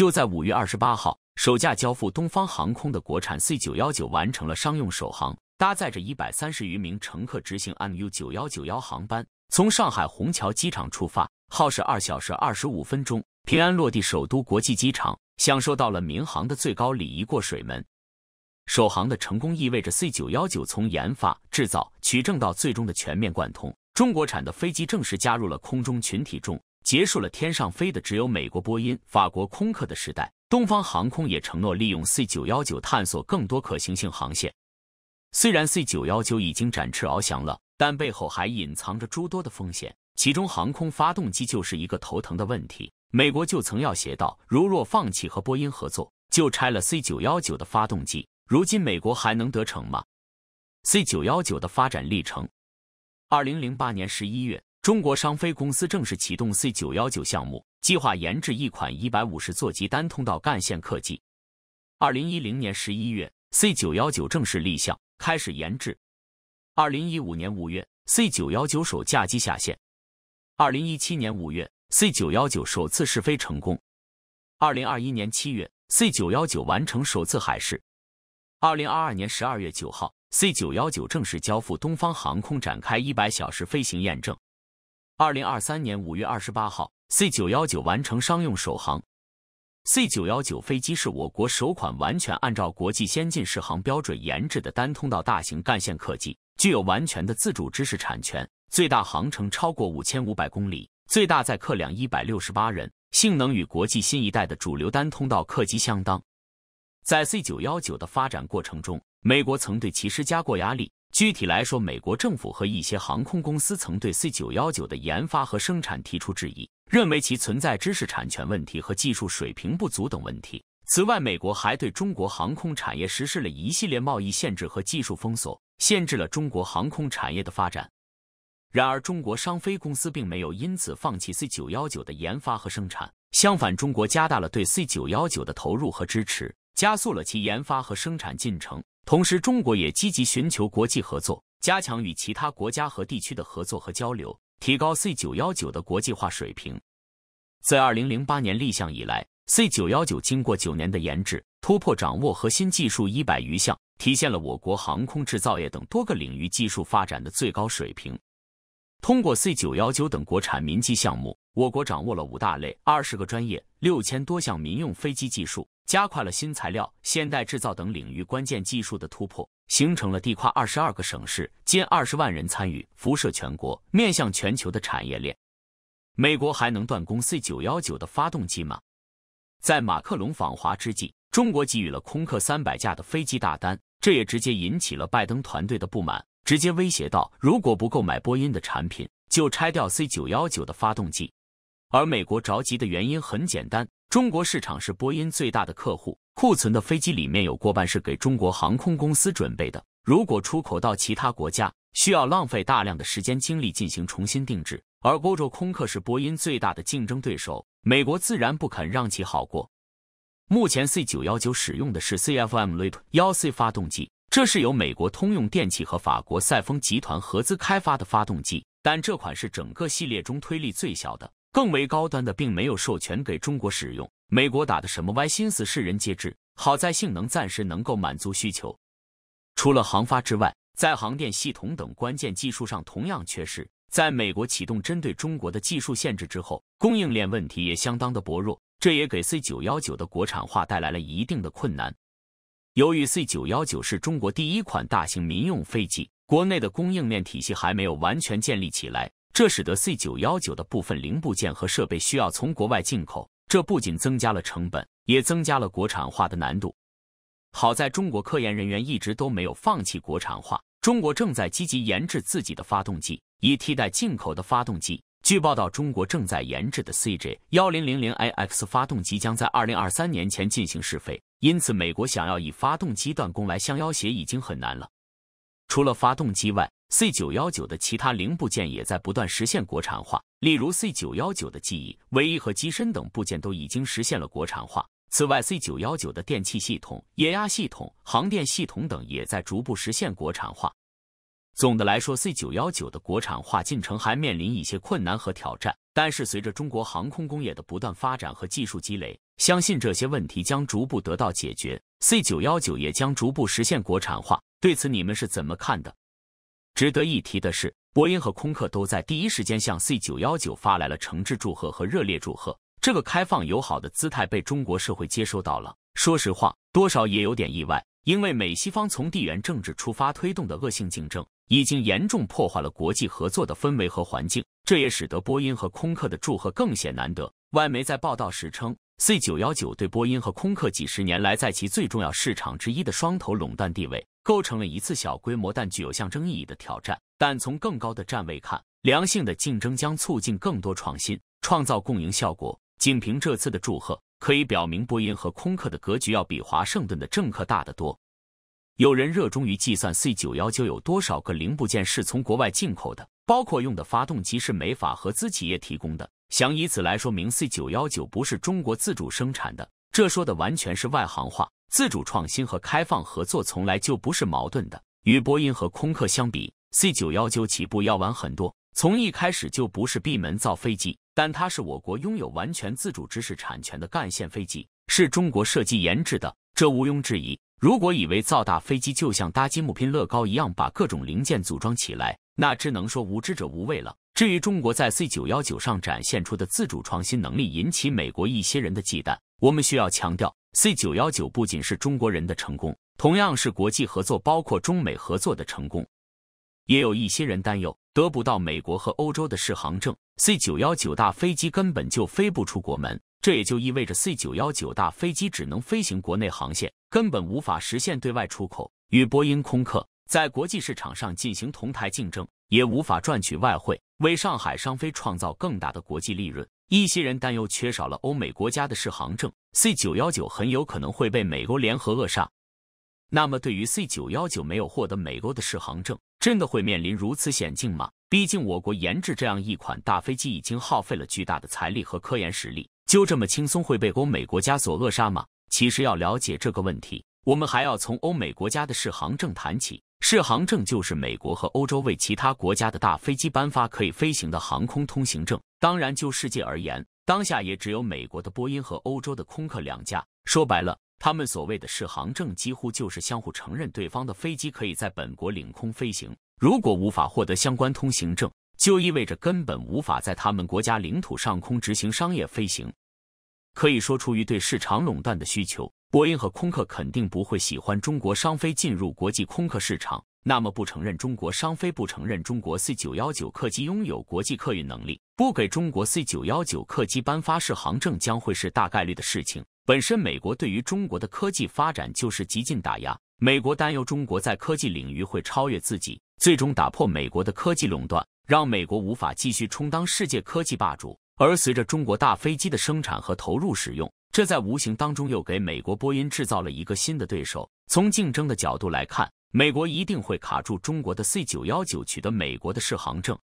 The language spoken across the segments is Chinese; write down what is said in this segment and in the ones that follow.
就在五月二十八号，首架交付东方航空的国产 C 九幺九完成了商用首航，搭载着一百三十余名乘客执行 MU 九幺九幺航班，从上海虹桥机场出发，耗时二小时二十五分钟，平安落地首都国际机场，享受到了民航的最高礼仪过水门。首航的成功意味着 C 九幺九从研发、制造、取证到最终的全面贯通，中国产的飞机正式加入了空中群体中。结束了天上飞的只有美国波音、法国空客的时代，东方航空也承诺利用 C919 探索更多可行性航线。虽然 C919 已经展翅翱翔了，但背后还隐藏着诸多的风险，其中航空发动机就是一个头疼的问题。美国就曾要挟道，如若放弃和波音合作，就拆了 C919 的发动机。如今美国还能得逞吗？C919 的发展历程：二零零八年十一月。中国商飞公司正式启动 C 九幺九项目，计划研制一款一百五十座级单通道干线客机。二零一零年十一月，C 九幺九正式立项，开始研制。二零一五年五月，C 九幺九首架机下线。二零一七年五月，C 九幺九首次试飞成功。二零二一年七月，C 九幺九完成首次海试。二零二二年十二月九号，C 九幺九正式交付东方航空，展开一百小时飞行验证。二零二三年五月二十八号，C 九幺九完成商用首航。C 九幺九飞机是我国首款完全按照国际先进试航标准研制的单通道大型干线客机，具有完全的自主知识产权，最大航程超过五千五百公里，最大载客量一百六十八人，性能与国际新一代的主流单通道客机相当。在 C 九幺九的发展过程中，美国曾对其施加过压力。具体来说，美国政府和一些航空公司曾对 C 九幺九的研发和生产提出质疑，认为其存在知识产权问题和技术水平不足等问题。此外，美国还对中国航空产业实施了一系列贸易限制和技术封锁，限制了中国航空产业的发展。然而，中国商飞公司并没有因此放弃 C 九幺九的研发和生产，相反，中国加大了对 C 九幺九的投入和支持，加速了其研发和生产进程。同时，中国也积极寻求国际合作，加强与其他国家和地区的合作和交流，提高 c 九幺九的国际化水平。自2008年立项以来 c 九幺九经过九年的研制，突破掌握核心技术一百余项，体现了我国航空制造业等多个领域技术发展的最高水平。通过 C 九幺九等国产民机项目，我国掌握了五大类二十个专业、六千多项民用飞机技术，加快了新材料、现代制造等领域关键技术的突破，形成了地跨二十二个省市、近二十万人参与、辐射全国、面向全球的产业链。美国还能断供 C 九幺九的发动机吗？在马克龙访华之际，中国给予了空客三百架的飞机大单，这也直接引起了拜登团队的不满。直接威胁到，如果不购买波音的产品，就拆掉 C 九幺九的发动机。而美国着急的原因很简单，中国市场是波音最大的客户，库存的飞机里面有过半是给中国航空公司准备的。如果出口到其他国家，需要浪费大量的时间精力进行重新定制。而欧洲空客是波音最大的竞争对手，美国自然不肯让其好过。目前 C 九幺九使用的是 CFM Leap 幺 C 发动机。这是由美国通用电气和法国赛峰集团合资开发的发动机，但这款是整个系列中推力最小的。更为高端的并没有授权给中国使用。美国打的什么歪心思，世人皆知。好在性能暂时能够满足需求。除了航发之外，在航电系统等关键技术上同样缺失。在美国启动针对中国的技术限制之后，供应链问题也相当的薄弱，这也给 C 九幺九的国产化带来了一定的困难。由于 C 九幺九是中国第一款大型民用飞机，国内的供应链体系还没有完全建立起来，这使得 C 九幺九的部分零部件和设备需要从国外进口。这不仅增加了成本，也增加了国产化的难度。好在中国科研人员一直都没有放弃国产化，中国正在积极研制自己的发动机，以替代进口的发动机。据报道，中国正在研制的 CJ 幺零零零 IX 发动机将在2023年前进行试飞，因此美国想要以发动机断供来相要挟已经很难了。除了发动机外，C 九幺九的其他零部件也在不断实现国产化，例如 C 九幺九的机翼、尾翼和机身等部件都已经实现了国产化。此外，C 九幺九的电气系统、液压系统、航电系统等也在逐步实现国产化。总的来说，C 九幺九的国产化进程还面临一些困难和挑战，但是随着中国航空工业的不断发展和技术积累，相信这些问题将逐步得到解决，C 九幺九也将逐步实现国产化。对此，你们是怎么看的？值得一提的是，波音和空客都在第一时间向 C 九幺九发来了诚挚祝贺和热烈祝贺，这个开放友好的姿态被中国社会接收到了。说实话，多少也有点意外，因为美西方从地缘政治出发推动的恶性竞争。已经严重破坏了国际合作的氛围和环境，这也使得波音和空客的祝贺更显难得。外媒在报道时称，C919 对波音和空客几十年来在其最重要市场之一的双头垄断地位构成了一次小规模但具有象征意义的挑战。但从更高的站位看，良性的竞争将促进更多创新，创造共赢效果。仅凭这次的祝贺，可以表明波音和空客的格局要比华盛顿的政客大得多。有人热衷于计算 C 九幺九有多少个零部件是从国外进口的，包括用的发动机是美法合资企业提供的，想以此来说明 C 九幺九不是中国自主生产的，这说的完全是外行话。自主创新和开放合作从来就不是矛盾的。与波音和空客相比，C 九幺九起步要晚很多，从一开始就不是闭门造飞机，但它是我国拥有完全自主知识产权的干线飞机，是中国设计研制的，这毋庸置疑。如果以为造大飞机就像搭积木拼乐高一样，把各种零件组装起来，那只能说无知者无畏了。至于中国在 C 九幺九上展现出的自主创新能力引起美国一些人的忌惮，我们需要强调，C 九幺九不仅是中国人的成功，同样是国际合作，包括中美合作的成功。也有一些人担忧，得不到美国和欧洲的适航证，C 九幺九大飞机根本就飞不出国门。这也就意味着 C 九幺九大飞机只能飞行国内航线，根本无法实现对外出口，与波音、空客在国际市场上进行同台竞争，也无法赚取外汇，为上海商飞创造更大的国际利润。一些人担忧，缺少了欧美国家的适航证，C 九幺九很有可能会被美国联合扼杀。那么，对于 C 九幺九没有获得美国的适航证，真的会面临如此险境吗？毕竟，我国研制这样一款大飞机已经耗费了巨大的财力和科研实力。就这么轻松会被欧美国家所扼杀吗？其实要了解这个问题，我们还要从欧美国家的适航证谈起。适航证就是美国和欧洲为其他国家的大飞机颁发可以飞行的航空通行证。当然，就世界而言，当下也只有美国的波音和欧洲的空客两家。说白了，他们所谓的适航证几乎就是相互承认对方的飞机可以在本国领空飞行。如果无法获得相关通行证，就意味着根本无法在他们国家领土上空执行商业飞行。可以说，出于对市场垄断的需求，波音和空客肯定不会喜欢中国商飞进入国际空客市场。那么，不承认中国商飞，不承认中国 C919 客机拥有国际客运能力，不给中国 C919 客机颁发适航证，将会是大概率的事情。本身，美国对于中国的科技发展就是极尽打压，美国担忧中国在科技领域会超越自己，最终打破美国的科技垄断，让美国无法继续充当世界科技霸主。而随着中国大飞机的生产和投入使用，这在无形当中又给美国波音制造了一个新的对手。从竞争的角度来看，美国一定会卡住中国的 C 九幺九取得美国的适航证。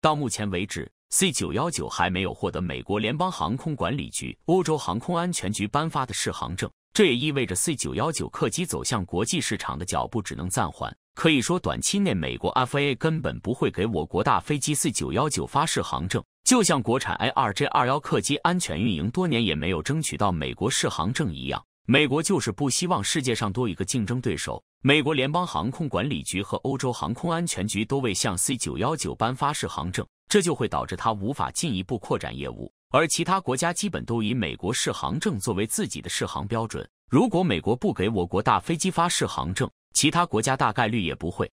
到目前为止，C 九幺九还没有获得美国联邦航空管理局、欧洲航空安全局颁发的适航证，这也意味着 C 九幺九客机走向国际市场的脚步只能暂缓。可以说，短期内美国 FAA 根本不会给我国大飞机 C919 发适航证。就像国产 A2J21 客机安全运营多年也没有争取到美国适航证一样，美国就是不希望世界上多一个竞争对手。美国联邦航空管理局和欧洲航空安全局都未向 C919 颁发适航证，这就会导致它无法进一步扩展业务。而其他国家基本都以美国适航证作为自己的适航标准。如果美国不给我国大飞机发适航证，其他国家大概率也不会。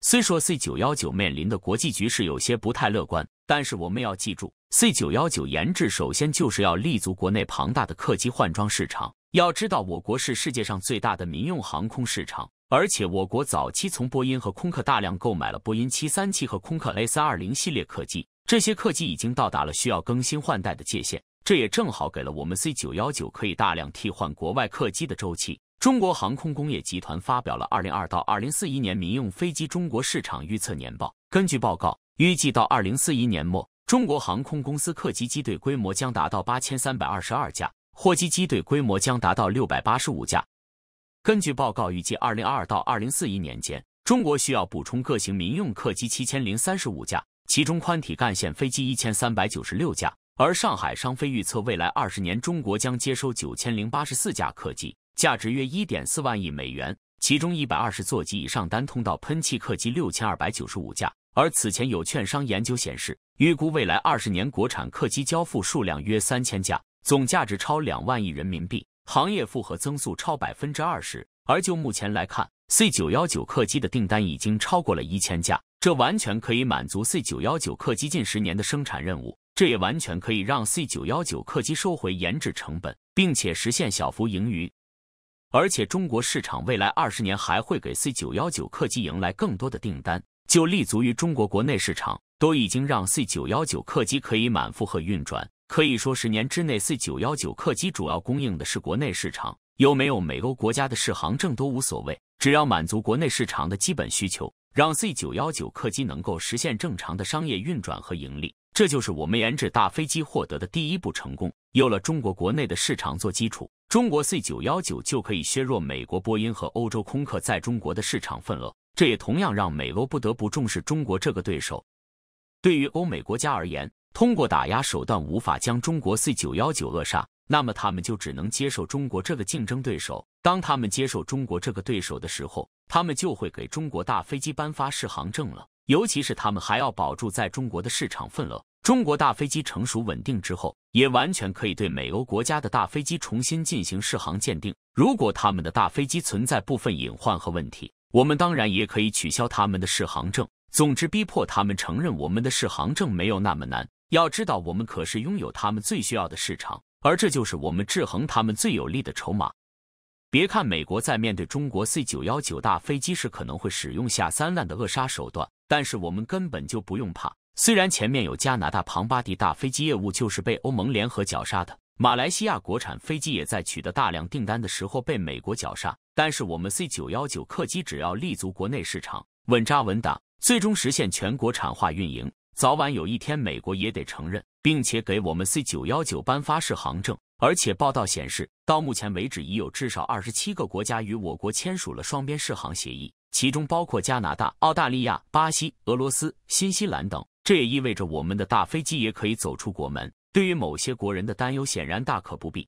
虽说 C 九幺九面临的国际局势有些不太乐观，但是我们要记住，C 九幺九研制首先就是要立足国内庞大的客机换装市场。要知道，我国是世界上最大的民用航空市场，而且我国早期从波音和空客大量购买了波音七三七和空客 A 三二零系列客机，这些客机已经到达了需要更新换代的界限，这也正好给了我们 C 九幺九可以大量替换国外客机的周期。中国航空工业集团发表了《二零二到二零四一年民用飞机中国市场预测年报》。根据报告，预计到二零四一年末，中国航空公司客机机队规模将达到八千三百二十二架，货机机队规模将达到六百八十五架。根据报告预计，二零二到二零四一年间，中国需要补充各型民用客机七千零三十五架，其中宽体干线飞机一千三百九十六架。而上海商飞预测，未来二十年中国将接收九千零八十四架客机。价值约一点四万亿美元，其中一百二十座及以上单通道喷气客机六千二百九十五架。而此前有券商研究显示，预估未来二十年国产客机交付数量约三千架，总价值超两万亿人民币，行业复合增速超百分之二十。而就目前来看，C 九幺九客机的订单已经超过了一千架，这完全可以满足 C 九幺九客机近十年的生产任务，这也完全可以让 C 九幺九客机收回研制成本，并且实现小幅盈余。而且中国市场未来二十年还会给 C 九幺九客机迎来更多的订单。就立足于中国国内市场，都已经让 C 九幺九客机可以满负荷运转。可以说，十年之内 C 九幺九客机主要供应的是国内市场，有没有美欧国家的适航证都无所谓，只要满足国内市场的基本需求，让 C 九幺九客机能够实现正常的商业运转和盈利。这就是我们研制大飞机获得的第一步成功。有了中国国内的市场做基础，中国 C 九幺九就可以削弱美国波音和欧洲空客在中国的市场份额。这也同样让美欧不得不重视中国这个对手。对于欧美国家而言，通过打压手段无法将中国 C 九幺九扼杀，那么他们就只能接受中国这个竞争对手。当他们接受中国这个对手的时候，他们就会给中国大飞机颁发适航证了。尤其是他们还要保住在中国的市场份额。中国大飞机成熟稳定之后，也完全可以对美欧国家的大飞机重新进行试航鉴定。如果他们的大飞机存在部分隐患和问题，我们当然也可以取消他们的试航证。总之，逼迫他们承认我们的试航证没有那么难。要知道，我们可是拥有他们最需要的市场，而这就是我们制衡他们最有力的筹码。别看美国在面对中国 C 九幺九大飞机时可能会使用下三滥的扼杀手段，但是我们根本就不用怕。虽然前面有加拿大庞巴迪大飞机业务就是被欧盟联合绞杀的，马来西亚国产飞机也在取得大量订单的时候被美国绞杀，但是我们 C 九幺九客机只要立足国内市场，稳扎稳打，最终实现全国产化运营，早晚有一天美国也得承认，并且给我们 C 九幺九颁发适航证。而且报道显示，到目前为止，已有至少二十七个国家与我国签署了双边试航协议，其中包括加拿大、澳大利亚、巴西、俄罗斯、新西兰等。这也意味着我们的大飞机也可以走出国门。对于某些国人的担忧，显然大可不必。